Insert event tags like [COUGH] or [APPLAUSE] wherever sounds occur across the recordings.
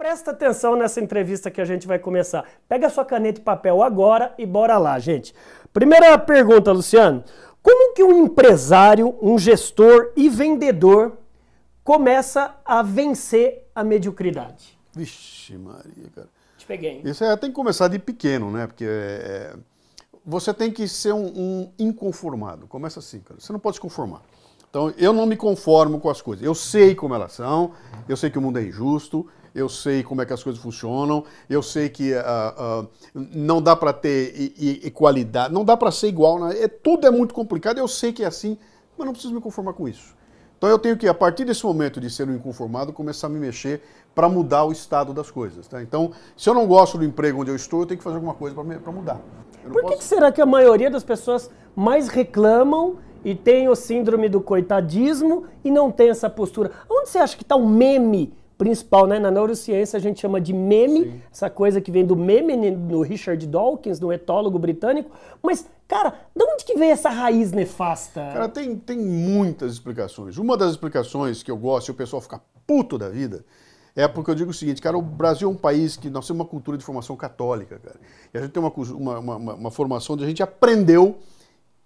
Presta atenção nessa entrevista que a gente vai começar. Pega sua caneta e papel agora e bora lá, gente. Primeira pergunta, Luciano. Como que um empresário, um gestor e vendedor começa a vencer a mediocridade? Vixe Maria, cara. Te peguei. Hein? Isso é, tem que começar de pequeno, né? Porque é, é, você tem que ser um, um inconformado. Começa assim, cara. Você não pode se conformar. Então, eu não me conformo com as coisas. Eu sei como elas são, eu sei que o mundo é injusto, eu sei como é que as coisas funcionam, eu sei que uh, uh, não dá para ter equalidade, não dá para ser igual, né? é, tudo é muito complicado, eu sei que é assim, mas não preciso me conformar com isso. Então eu tenho que, a partir desse momento de ser um inconformado, começar a me mexer para mudar o estado das coisas. Tá? Então, se eu não gosto do emprego onde eu estou, eu tenho que fazer alguma coisa para mudar. Por que, posso... que será que a maioria das pessoas mais reclamam e tem o síndrome do coitadismo e não tem essa postura. Onde você acha que está o meme principal, né? Na neurociência a gente chama de meme, Sim. essa coisa que vem do meme né, no Richard Dawkins, no etólogo britânico. Mas, cara, de onde que vem essa raiz nefasta? Cara, tem, tem muitas explicações. Uma das explicações que eu gosto e o pessoal fica puto da vida é porque eu digo o seguinte, cara, o Brasil é um país que nós temos uma cultura de formação católica, cara. E a gente tem uma, uma, uma, uma formação onde a gente aprendeu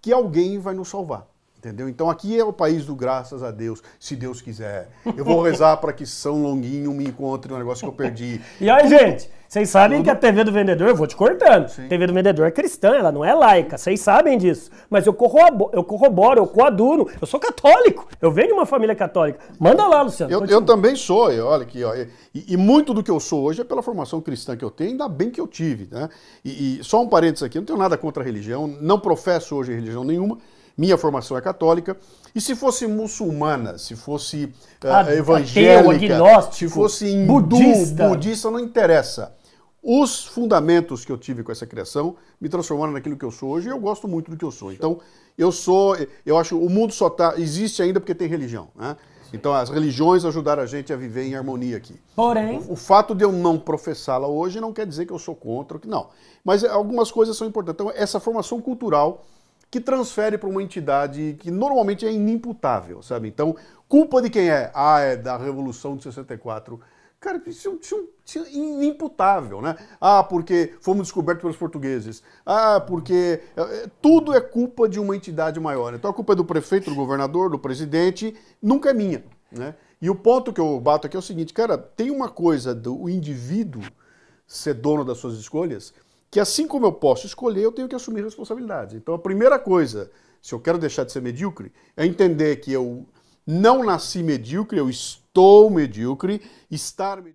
que alguém vai nos salvar. Entendeu? Então aqui é o país do graças a Deus, se Deus quiser. Eu vou rezar para que São Longuinho me encontre no negócio que eu perdi. [LAUGHS] e aí, gente, vocês sabem Tudo... que a TV do Vendedor, eu vou te cortando, Sim. TV do Vendedor é cristã, ela não é laica, vocês sabem disso. Mas eu corroboro, eu, corroboro, eu coaduno. eu sou católico, eu venho de uma família católica. Manda lá, Luciano. Eu, eu também sou, olha aqui, ó, e, e, muito do que eu sou hoje é pela formação cristã que eu tenho, ainda bem que eu tive. Né? E, e só um parênteses aqui, não tenho nada contra a religião, não professo hoje religião nenhuma, minha formação é católica, e se fosse muçulmana, se fosse uh, evangélica, ateu, se fosse hindu, budista. budista, não interessa. Os fundamentos que eu tive com essa criação me transformaram naquilo que eu sou hoje e eu gosto muito do que eu sou. Então, eu sou, eu acho, o mundo só tá, existe ainda porque tem religião, né? Então as religiões ajudaram a gente a viver em harmonia aqui. Porém. O, o fato de eu não professá-la hoje não quer dizer que eu sou contra, que não. Mas eh, algumas coisas são importantes. Então, essa formação cultural que transfere para uma entidade que normalmente é inimputável, sabe? Então, culpa de quem é? Ah, é da Revolução de 64. Cara, isso, é é isso é inimputável, né? Ah, porque fomos descobertos pelos portugueses. Ah, porque... É, tudo é culpa de uma entidade maior. Então, a culpa é do prefeito, do governador, do presidente, nunca é minha, né? E o ponto que eu bato aqui é o seguinte, cara, tem uma coisa do indivíduo ser dono das suas escolhas que assim como eu posso escolher, eu tenho que assumir responsabilidades. Então a primeira coisa, se eu quero deixar de ser medíocre, é entender que eu não nasci medíocre, eu estou medíocre, estar medíocre.